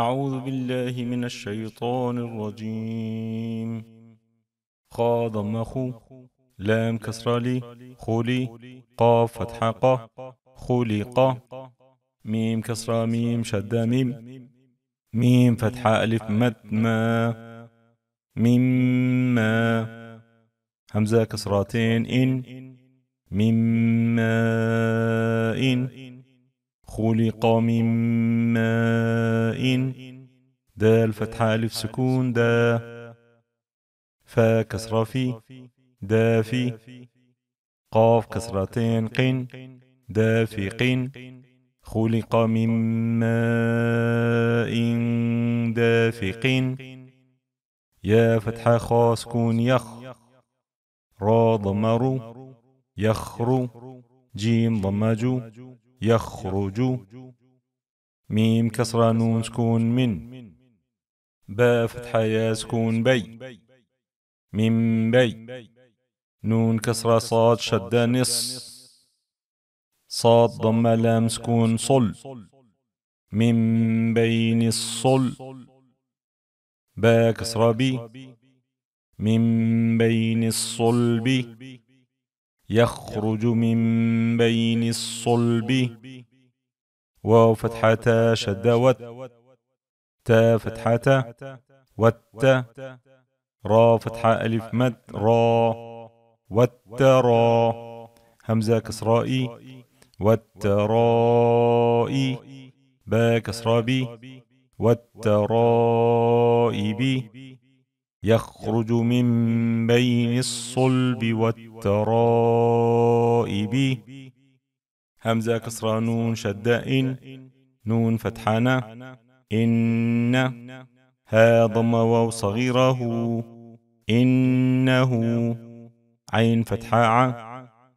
أعوذ بالله من الشيطان الرجيم خاض ضم خو لام كسر لي خولي قاف فتحة قا خلق ميم كسرة ميم شد ميم ميم فتحة ألف مد ما مما همزة كسرتين إن مما إن خلق من ماء دال فتحة ألف سكون دا فا كسرة في دا في قاف كسرتين قن دافي في قن خلق من ماء دافق يا فتح خا سكون يخ را ضمر يخر جيم ضمج يخرج ميم كسرة نون سكون من با فتح يا سكون بي من بي نون كسرة صاد شد نص صاد ضم لام سكون صل من بين الصل با كسرة بي من بين الصلب يخرج من بين الصلب واو فتحة شد وت تا فتحة وت را فتحة ألف مد را والترى همزة كسرائي والترائي با كسرابي والترائب يخرج من بين الصلب والترائب بي طيب. همزة كسرى نون شدة إن نون فتحانة إن ها ضم واو صغيره إنه عين فتحة ع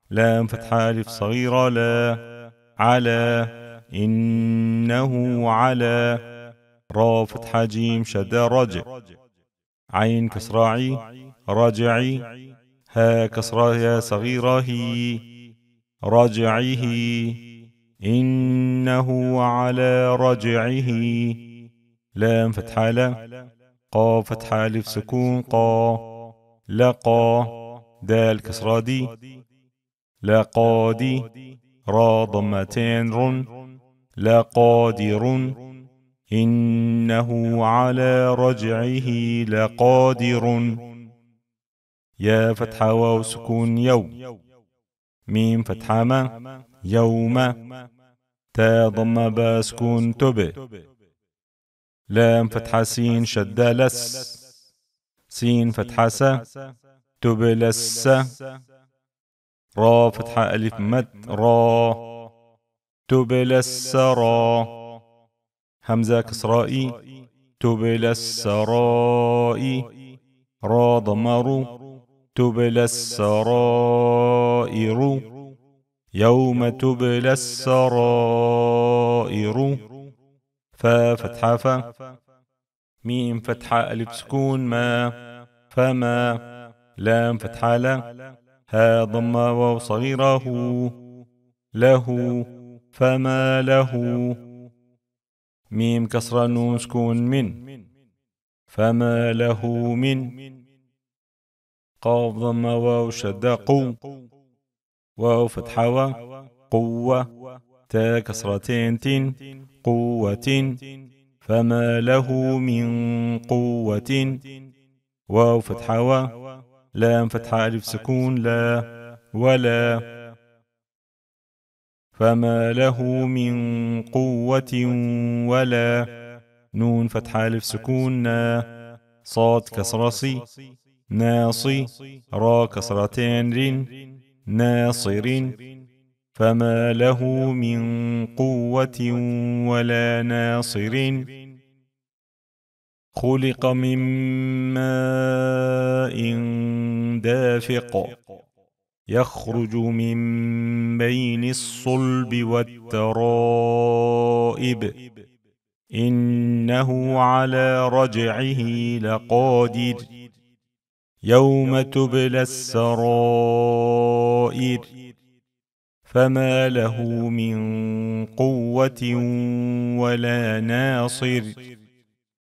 لام فتحة ألف صغيرة لا على إنه على را فتحة جيم شدة رجع عين كسراعي رجعي ها كسرة يا صغيرة هي رجعه إنه على رجعه لام فتحة لا قا فتحة ألف سكون قا لقى دال كسرة دي لقادي را ضمتين رن لقادر إنه على رجعه لقادر يا فتح واو سكون يوم ميم فتحة ما يوم تا ضم با كون تب لام فتحة سين شد لس سين فتحة س تب لس را فتحة ألف مد را تب لس را همزة كسرائي تب لس رائي را ضمرو تبلى السرائر يوم تبلى السرائر فا فتحة فا ميم فتحة ألف سكون ما فما لام فتحة لا ها ضم واو صغيرة له فما له ميم كسرة نون سكون من فما له من قاف ضم واو شد قو واو فتح و قوة تا كسرتين تين قوة فما له من قوة واو فتح و لام فتحة ألف سكون لا ولا فما له من قوة ولا نون فتحة ألف سكون صاد كسرة ناصي را كسرتين رين ناصر فما له من قوة ولا ناصر خلق من ماء دافق يخرج من بين الصلب والترائب إنه على رجعه لقادر يوم تبلى السرائر فما له من قوه ولا ناصر